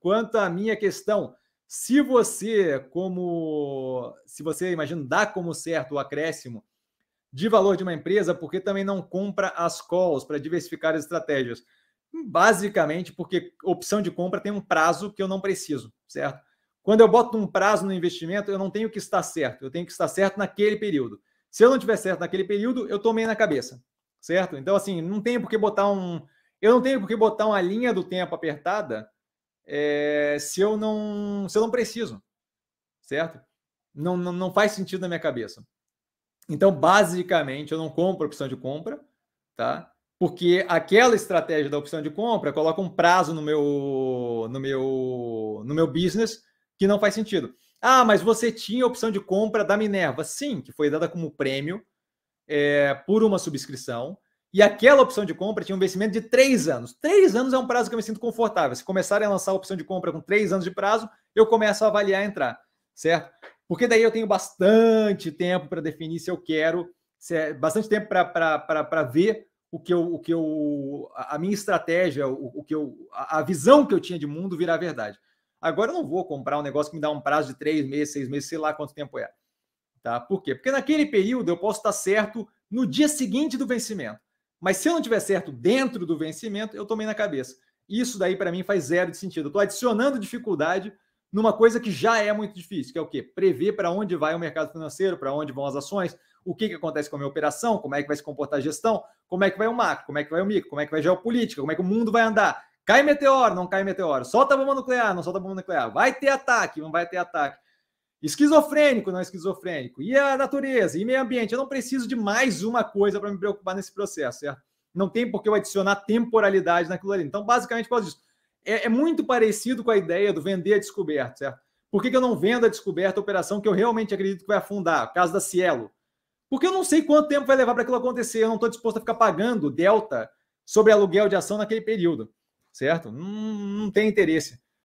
Quanto à minha questão, se você, como. Se você, imagina, dá como certo o acréscimo de valor de uma empresa, porque também não compra as calls para diversificar as estratégias? Basicamente, porque opção de compra tem um prazo que eu não preciso, certo? Quando eu boto um prazo no investimento, eu não tenho que estar certo, eu tenho que estar certo naquele período. Se eu não tiver certo naquele período, eu tomei na cabeça, certo? Então, assim, não tem por que botar um, eu não tenho por que botar uma linha do tempo apertada é, se, eu não, se eu não preciso, certo? Não, não, não faz sentido na minha cabeça. Então, basicamente, eu não compro opção de compra, tá? Porque aquela estratégia da opção de compra coloca um prazo no meu, no meu, no meu business que não faz sentido. Ah, mas você tinha a opção de compra da Minerva? Sim, que foi dada como prêmio é, por uma subscrição. E aquela opção de compra tinha um vencimento de três anos. Três anos é um prazo que eu me sinto confortável. Se começarem a lançar a opção de compra com três anos de prazo, eu começo a avaliar entrar, certo? Porque daí eu tenho bastante tempo para definir se eu quero, se é, bastante tempo para ver o que eu, o que eu, a minha estratégia, o, o que eu, a visão que eu tinha de mundo virar verdade. Agora eu não vou comprar um negócio que me dá um prazo de três meses, seis meses, sei lá quanto tempo é. Tá? Por quê? Porque naquele período eu posso estar certo no dia seguinte do vencimento. Mas se eu não tiver certo dentro do vencimento, eu tomei na cabeça. Isso daí para mim faz zero de sentido. Eu estou adicionando dificuldade numa coisa que já é muito difícil, que é o quê? Prever para onde vai o mercado financeiro, para onde vão as ações, o que, que acontece com a minha operação, como é que vai se comportar a gestão, como é que vai o macro, como é que vai o micro, como é que vai a geopolítica, como é que o mundo vai andar. Cai meteoro, não cai meteoro. Solta bomba nuclear, não solta bomba nuclear. Vai ter ataque, não vai ter ataque. Esquizofrênico, não é esquizofrênico. E a natureza, e meio ambiente. Eu não preciso de mais uma coisa para me preocupar nesse processo, certo? Não tem por que eu adicionar temporalidade naquilo ali. Então, basicamente, por causa disso. É, é muito parecido com a ideia do vender a descoberta, certo? Por que, que eu não vendo a descoberta a operação que eu realmente acredito que vai afundar? Caso da Cielo. Porque eu não sei quanto tempo vai levar para aquilo acontecer. Eu não estou disposto a ficar pagando delta sobre aluguel de ação naquele período, certo? Não, não tem interesse.